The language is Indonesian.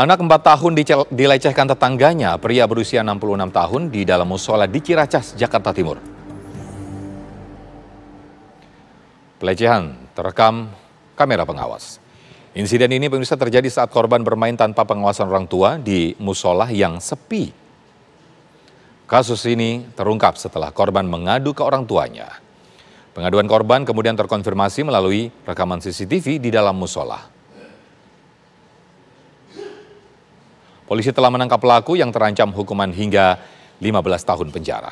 Anak 4 tahun dilecehkan tetangganya, pria berusia 66 tahun di dalam musola di Ciracas, Jakarta Timur. Pelecehan terekam kamera pengawas. Insiden ini pemirsa terjadi saat korban bermain tanpa pengawasan orang tua di musola yang sepi. Kasus ini terungkap setelah korban mengadu ke orang tuanya. Pengaduan korban kemudian terkonfirmasi melalui rekaman CCTV di dalam musola. Polisi telah menangkap pelaku yang terancam hukuman hingga 15 tahun penjara.